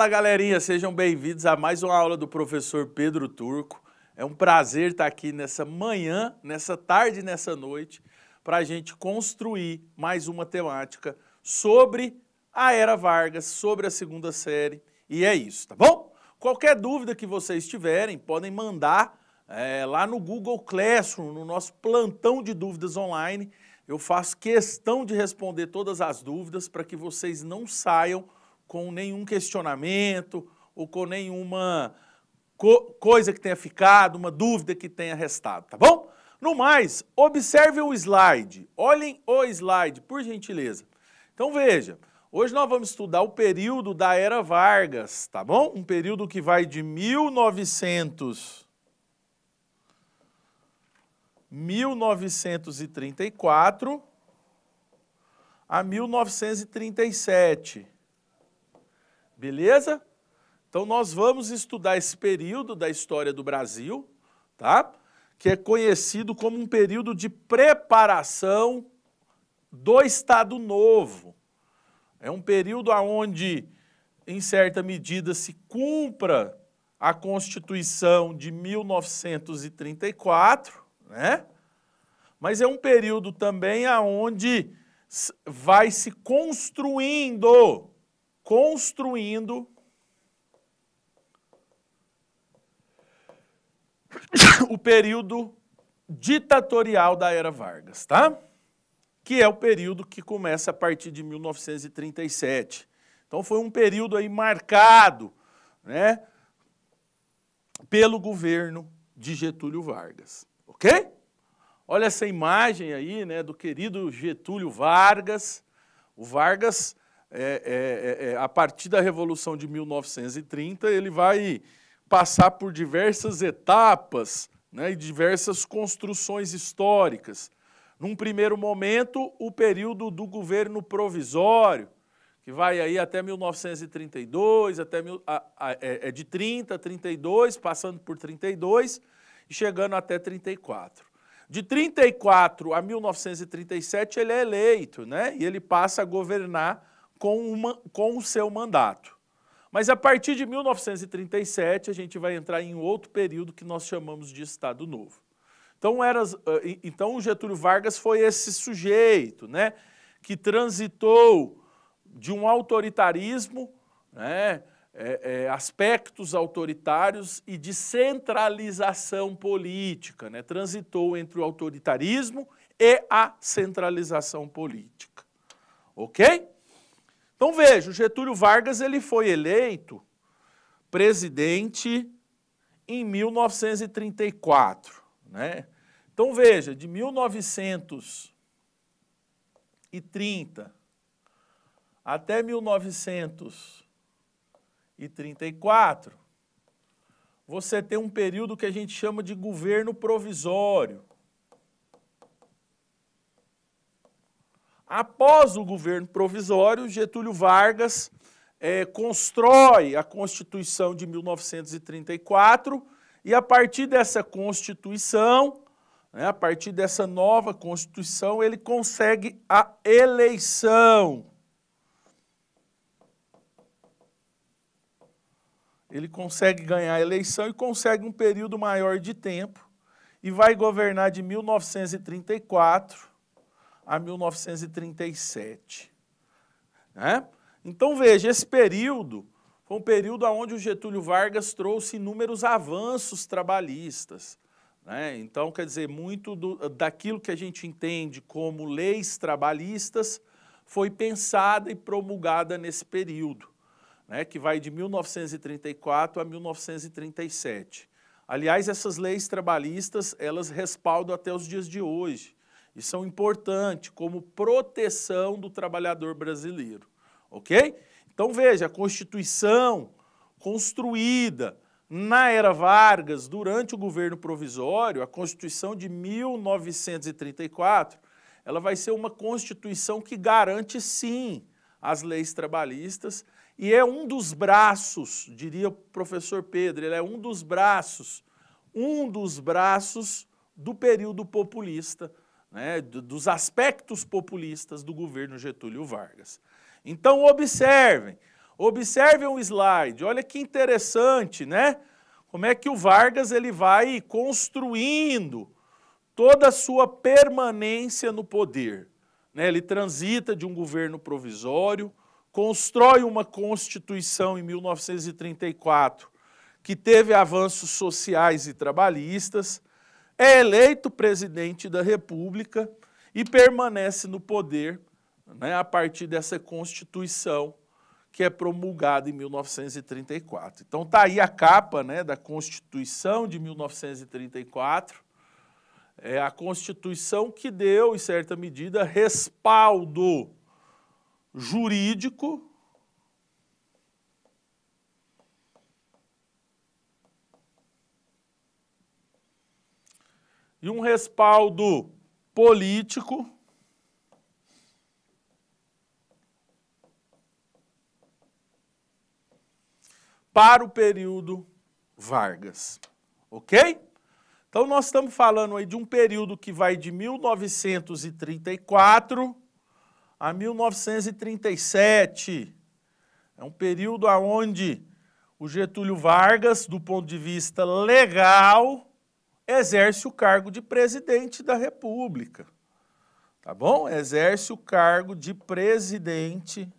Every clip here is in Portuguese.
Fala galerinha, sejam bem-vindos a mais uma aula do professor Pedro Turco. É um prazer estar aqui nessa manhã, nessa tarde, nessa noite, para a gente construir mais uma temática sobre a Era Vargas, sobre a segunda série. E é isso, tá bom? Qualquer dúvida que vocês tiverem, podem mandar é, lá no Google Classroom, no nosso plantão de dúvidas online. Eu faço questão de responder todas as dúvidas para que vocês não saiam com nenhum questionamento ou com nenhuma co coisa que tenha ficado, uma dúvida que tenha restado, tá bom? No mais, observe o slide, olhem o slide, por gentileza. Então veja, hoje nós vamos estudar o período da Era Vargas, tá bom? Um período que vai de 1900... 1934 a 1937. Beleza? Então nós vamos estudar esse período da história do Brasil, tá? Que é conhecido como um período de preparação do Estado Novo. É um período onde, em certa medida, se cumpra a Constituição de 1934, né? Mas é um período também aonde vai se construindo construindo o período ditatorial da era Vargas, tá? Que é o período que começa a partir de 1937. Então foi um período aí marcado, né, pelo governo de Getúlio Vargas, OK? Olha essa imagem aí, né, do querido Getúlio Vargas. O Vargas é, é, é, é, a partir da Revolução de 1930, ele vai passar por diversas etapas né, e diversas construções históricas. Num primeiro momento, o período do governo provisório, que vai aí até 1932, até mil, a, a, é, é de 30, 32, passando por 32 e chegando até 34. De 34 a 1937 ele é eleito, né? E ele passa a governar com, uma, com o seu mandato. Mas a partir de 1937, a gente vai entrar em outro período que nós chamamos de Estado Novo. Então, era, ah, então Getúlio Vargas foi esse sujeito né, que transitou de um autoritarismo, né, é, é, aspectos autoritários e de centralização política. Né, transitou entre o autoritarismo e a centralização política. Ok? Então veja, Getúlio Vargas ele foi eleito presidente em 1934, né? Então veja, de 1930 até 1934, você tem um período que a gente chama de governo provisório. Após o governo provisório, Getúlio Vargas é, constrói a Constituição de 1934 e a partir dessa Constituição, né, a partir dessa nova Constituição, ele consegue a eleição. Ele consegue ganhar a eleição e consegue um período maior de tempo e vai governar de 1934 a 1937. Né? Então veja, esse período foi um período onde o Getúlio Vargas trouxe inúmeros avanços trabalhistas. Né? Então, quer dizer, muito do, daquilo que a gente entende como leis trabalhistas foi pensada e promulgada nesse período, né? que vai de 1934 a 1937. Aliás, essas leis trabalhistas, elas respaldam até os dias de hoje e são importantes como proteção do trabalhador brasileiro, ok? Então veja, a Constituição construída na era Vargas, durante o governo provisório, a Constituição de 1934, ela vai ser uma Constituição que garante sim as leis trabalhistas e é um dos braços, diria o professor Pedro, ele é um dos braços, um dos braços do período populista né, dos aspectos populistas do governo Getúlio Vargas. Então observem, observem o slide, olha que interessante, né? Como é que o Vargas ele vai construindo toda a sua permanência no poder. Né? Ele transita de um governo provisório, constrói uma constituição em 1934 que teve avanços sociais e trabalhistas, é eleito presidente da República e permanece no poder né, a partir dessa Constituição que é promulgada em 1934. Então tá aí a capa né, da Constituição de 1934, é a Constituição que deu, em certa medida, respaldo jurídico e um respaldo político. Para o período Vargas, ok? Então, nós estamos falando aí de um período que vai de 1934 a 1937. É um período onde o Getúlio Vargas, do ponto de vista legal, exerce o cargo de presidente da República. Tá bom? Exerce o cargo de presidente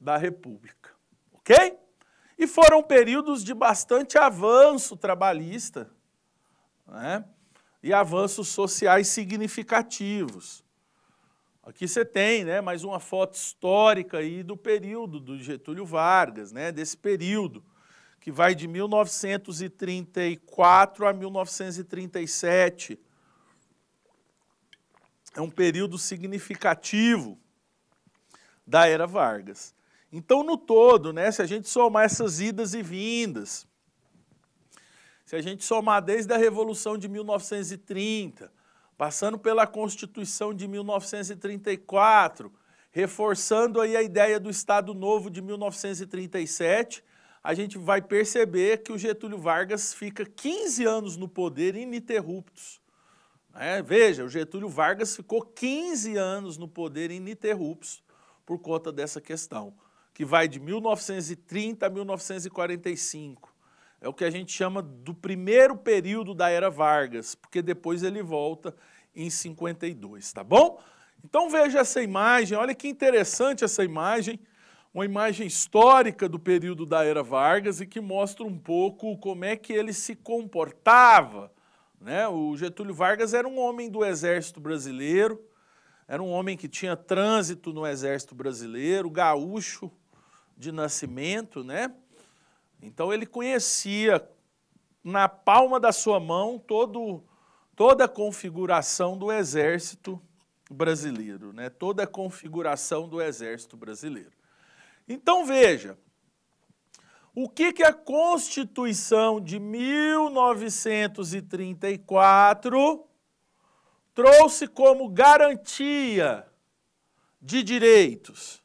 da República. OK? E foram períodos de bastante avanço trabalhista, né? E avanços sociais significativos. Aqui você tem né, mais uma foto histórica aí do período do Getúlio Vargas, né, desse período que vai de 1934 a 1937. É um período significativo da era Vargas. Então, no todo, né, se a gente somar essas idas e vindas, se a gente somar desde a Revolução de 1930, passando pela Constituição de 1934, reforçando aí a ideia do Estado Novo de 1937, a gente vai perceber que o Getúlio Vargas fica 15 anos no poder ininterruptos. É, veja, o Getúlio Vargas ficou 15 anos no poder ininterruptos por conta dessa questão, que vai de 1930 a 1945 é o que a gente chama do primeiro período da era Vargas, porque depois ele volta em 52, tá bom? Então veja essa imagem, olha que interessante essa imagem, uma imagem histórica do período da era Vargas e que mostra um pouco como é que ele se comportava. Né? O Getúlio Vargas era um homem do exército brasileiro, era um homem que tinha trânsito no exército brasileiro, gaúcho de nascimento, né? Então ele conhecia na palma da sua mão todo, toda a configuração do exército brasileiro, né? toda a configuração do exército brasileiro. Então veja, o que, que a Constituição de 1934 trouxe como garantia de direitos?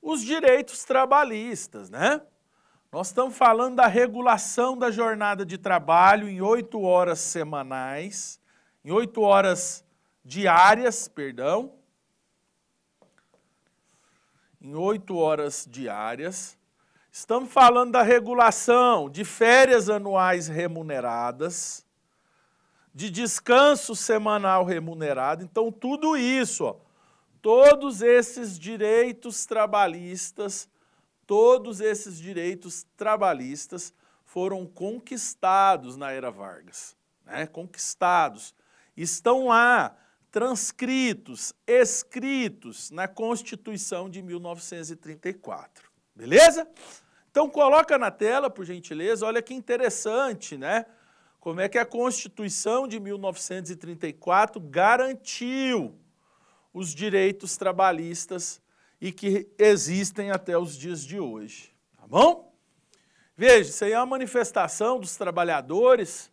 Os direitos trabalhistas, né? Nós estamos falando da regulação da jornada de trabalho em oito horas semanais, em oito horas diárias, perdão, em oito horas diárias. Estamos falando da regulação de férias anuais remuneradas, de descanso semanal remunerado. Então, tudo isso, ó, todos esses direitos trabalhistas Todos esses direitos trabalhistas foram conquistados na era Vargas, né? conquistados. Estão lá transcritos, escritos na Constituição de 1934. Beleza? Então coloca na tela, por gentileza, olha que interessante, né? Como é que a Constituição de 1934 garantiu os direitos trabalhistas e que existem até os dias de hoje. Tá bom? Veja, isso aí é uma manifestação dos trabalhadores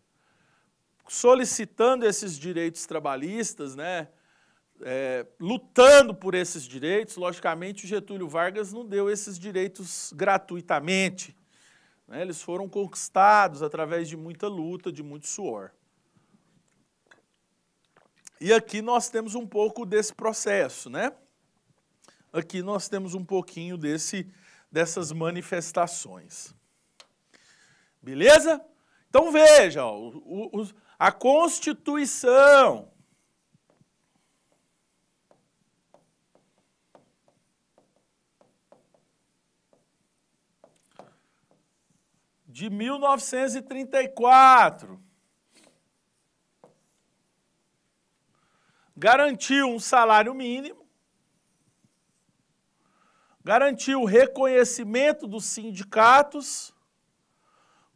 solicitando esses direitos trabalhistas, né? É, lutando por esses direitos. Logicamente, o Getúlio Vargas não deu esses direitos gratuitamente. Né? Eles foram conquistados através de muita luta, de muito suor. E aqui nós temos um pouco desse processo, né? aqui nós temos um pouquinho desse, dessas manifestações. Beleza? Então veja, o, o, a Constituição. De 1934, garantiu um salário mínimo garantiu reconhecimento dos sindicatos,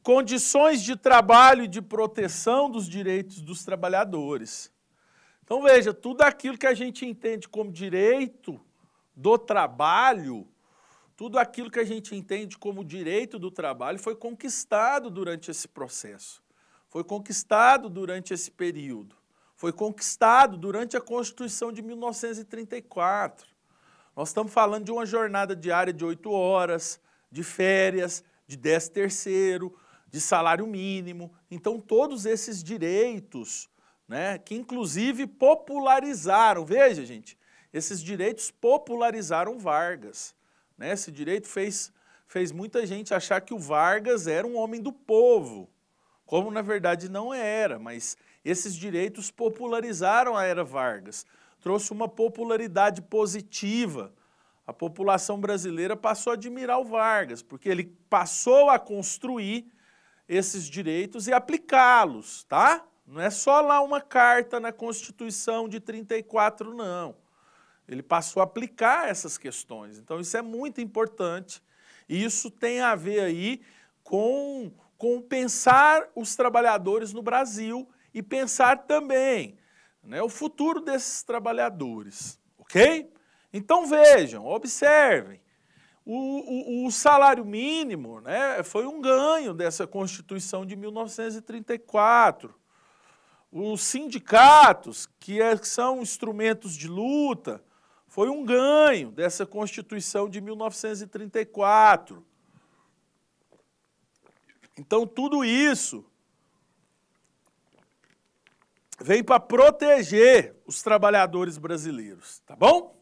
condições de trabalho e de proteção dos direitos dos trabalhadores. Então veja, tudo aquilo que a gente entende como direito do trabalho, tudo aquilo que a gente entende como direito do trabalho foi conquistado durante esse processo, foi conquistado durante esse período, foi conquistado durante a Constituição de 1934. Nós estamos falando de uma jornada diária de oito horas, de férias, de dez terceiro, de salário mínimo. Então, todos esses direitos, né, que inclusive popularizaram, veja, gente, esses direitos popularizaram Vargas. Né? Esse direito fez, fez muita gente achar que o Vargas era um homem do povo, como na verdade não era, mas esses direitos popularizaram a era Vargas trouxe uma popularidade positiva. A população brasileira passou a admirar o Vargas, porque ele passou a construir esses direitos e aplicá-los, tá? Não é só lá uma carta na Constituição de 34, não. Ele passou a aplicar essas questões. Então, isso é muito importante. E isso tem a ver aí com, com pensar os trabalhadores no Brasil e pensar também né, o futuro desses trabalhadores, ok? Então vejam, observem, o, o, o, salário mínimo né, foi um ganho dessa Constituição de 1934. Os sindicatos, que, é, que são instrumentos de luta, foi um ganho dessa Constituição de 1934. Então, tudo isso Vem para proteger os trabalhadores brasileiros, tá bom?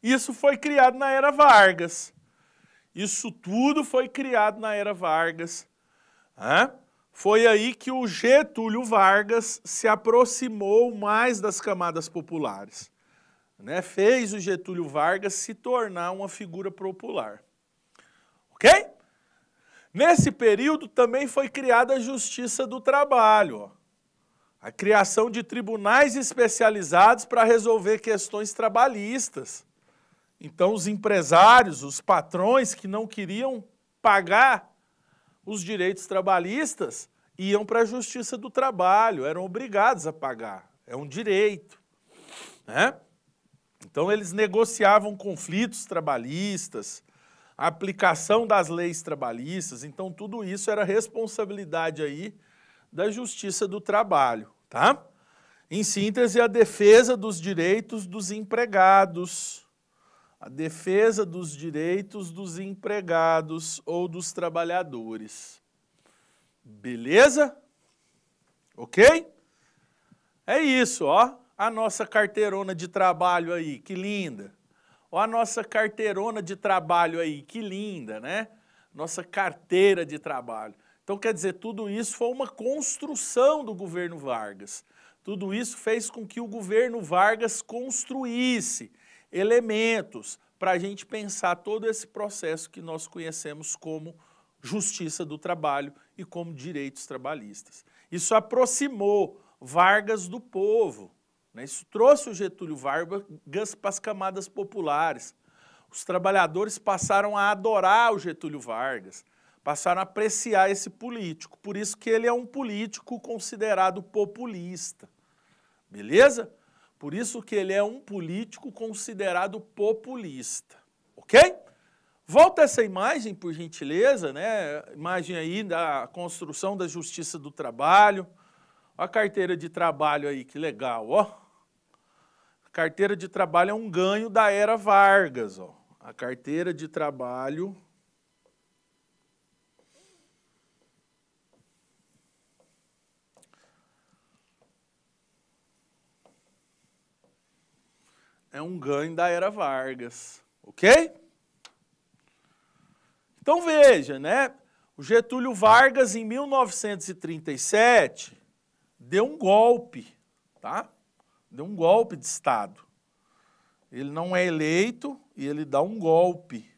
Isso foi criado na era Vargas. Isso tudo foi criado na era Vargas. Foi aí que o Getúlio Vargas se aproximou mais das camadas populares. Né? Fez o Getúlio Vargas se tornar uma figura popular. Ok? Nesse período também foi criada a Justiça do Trabalho. Ó a criação de tribunais especializados para resolver questões trabalhistas. Então, os empresários, os patrões que não queriam pagar os direitos trabalhistas iam para a justiça do trabalho, eram obrigados a pagar, é um direito. Né? Então, eles negociavam conflitos trabalhistas, aplicação das leis trabalhistas, então tudo isso era responsabilidade aí da Justiça do Trabalho, tá? Em síntese, a defesa dos direitos dos empregados. A defesa dos direitos dos empregados ou dos trabalhadores. Beleza? OK? É isso, ó. A nossa carteirona de trabalho aí, que linda. Ó a nossa carteirona de trabalho aí, que linda, né? Nossa carteira de trabalho. Então, quer dizer, tudo isso foi uma construção do governo Vargas. Tudo isso fez com que o governo Vargas construísse elementos para a gente pensar todo esse processo que nós conhecemos como justiça do trabalho e como direitos trabalhistas. Isso aproximou Vargas do povo, né? isso trouxe o Getúlio Vargas para as camadas populares. Os trabalhadores passaram a adorar o Getúlio Vargas passaram a apreciar esse político. Por isso que ele é um político considerado populista. Beleza? Por isso que ele é um político considerado populista. OK? Volta essa imagem, por gentileza, né? Imagem aí da construção da justiça do trabalho. Olha a carteira de trabalho aí, que legal, ó. A carteira de trabalho é um ganho da era Vargas, ó. A carteira de trabalho é um ganho da era Vargas, ok? Então veja, né? O Getúlio Vargas, em 1937, deu um golpe, tá? Deu um golpe de Estado. Ele não é eleito e ele dá um golpe.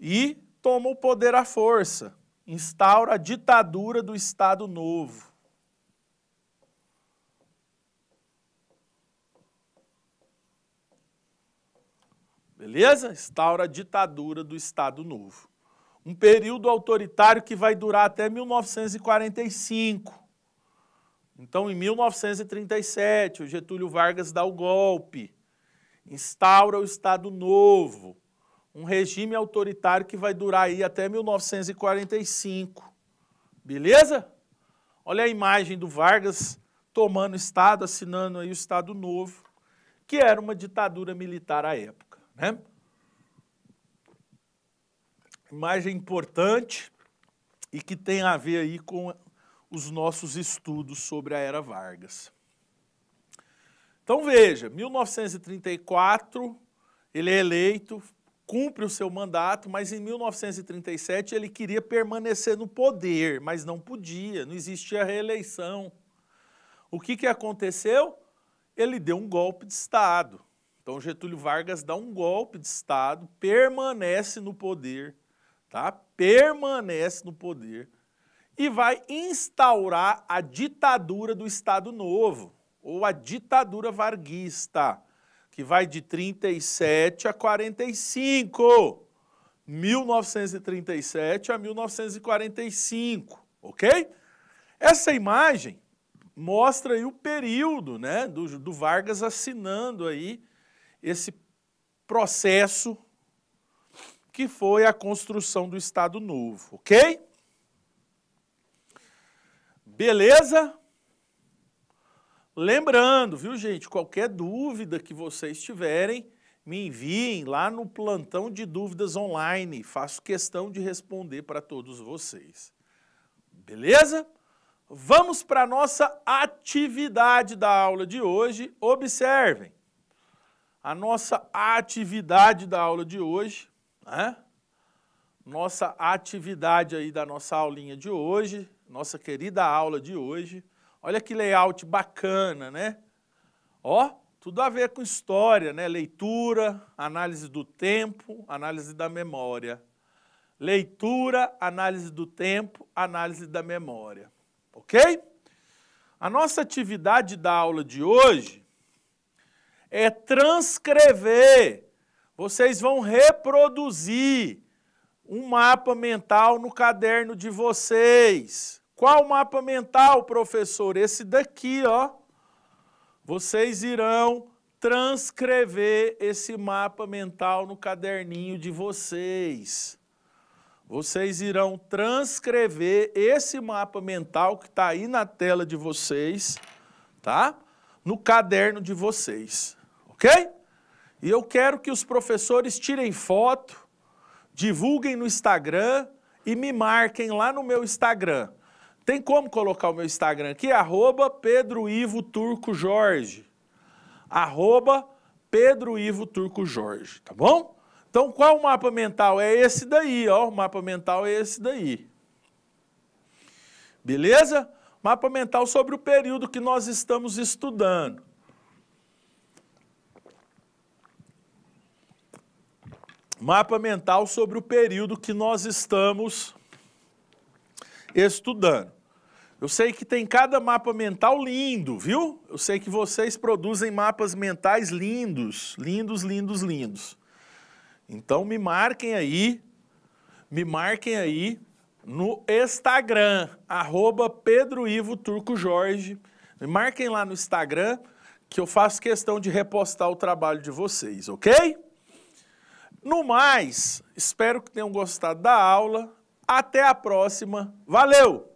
E toma o poder à força, instaura a ditadura do Estado Novo. Beleza? Instaura a ditadura do Estado Novo. Um período autoritário que vai durar até 1945. Então, em 1937, o Getúlio Vargas dá o golpe, instaura o Estado Novo, um regime autoritário que vai durar aí até 1945. Beleza? Olha a imagem do Vargas tomando Estado, assinando aí o Estado Novo, que era uma ditadura militar à época. Né? Imagem importante e que tem a ver aí com os nossos estudos sobre a Era Vargas. Então veja, 1934 ele é eleito, cumpre o seu mandato, mas em 1937 ele queria permanecer no poder, mas não podia, não existia reeleição. O que, que aconteceu? Ele deu um golpe de Estado. Então Getúlio Vargas dá um golpe de Estado, permanece no poder, tá? Permanece no poder e vai instaurar a ditadura do Estado Novo, ou a ditadura varguista, que vai de 37 a 45, 1937 a 1945, ok? Essa imagem mostra aí o período, né, do, do Vargas assinando aí esse processo que foi a construção do Estado Novo, ok? Beleza? Lembrando, viu, gente, qualquer dúvida que vocês tiverem, me enviem lá no plantão de dúvidas online. Faço questão de responder para todos vocês. Beleza? Vamos para a nossa atividade da aula de hoje. Observem a nossa atividade da aula de hoje, né? Nossa atividade aí da nossa aulinha de hoje, nossa querida aula de hoje. Olha que layout bacana, né? Ó, tudo a ver com história, né? Leitura, análise do tempo, análise da memória. Leitura, análise do tempo, análise da memória. Ok? A nossa atividade da aula de hoje é transcrever. Vocês vão reproduzir um mapa mental no caderno de vocês. Qual mapa mental, professor? Esse daqui, ó. Vocês irão transcrever esse mapa mental no caderninho de vocês. Vocês irão transcrever esse mapa mental que está aí na tela de vocês, tá? No caderno de vocês ok? E eu quero que os professores tirem foto, divulguem no Instagram e me marquem lá no meu Instagram. Tem como colocar o meu Instagram aqui? Arroba Pedro Ivo Turco Jorge. Arroba Pedro Ivo Turco Jorge, tá bom? Então, qual o mapa mental? É esse daí, ó. O mapa mental é esse daí. Beleza? Mapa mental sobre o período que nós estamos estudando. mapa mental sobre o período que nós estamos estudando. Eu sei que tem cada mapa mental lindo, viu? Eu sei que vocês produzem mapas mentais lindos, lindos, lindos, lindos. Então me marquem aí, me marquem aí no Instagram, arroba Pedro Ivo Turco Jorge. Me marquem lá no Instagram que eu faço questão de repostar o trabalho de vocês, ok? No mais, espero que tenham gostado da aula. Até a próxima. Valeu!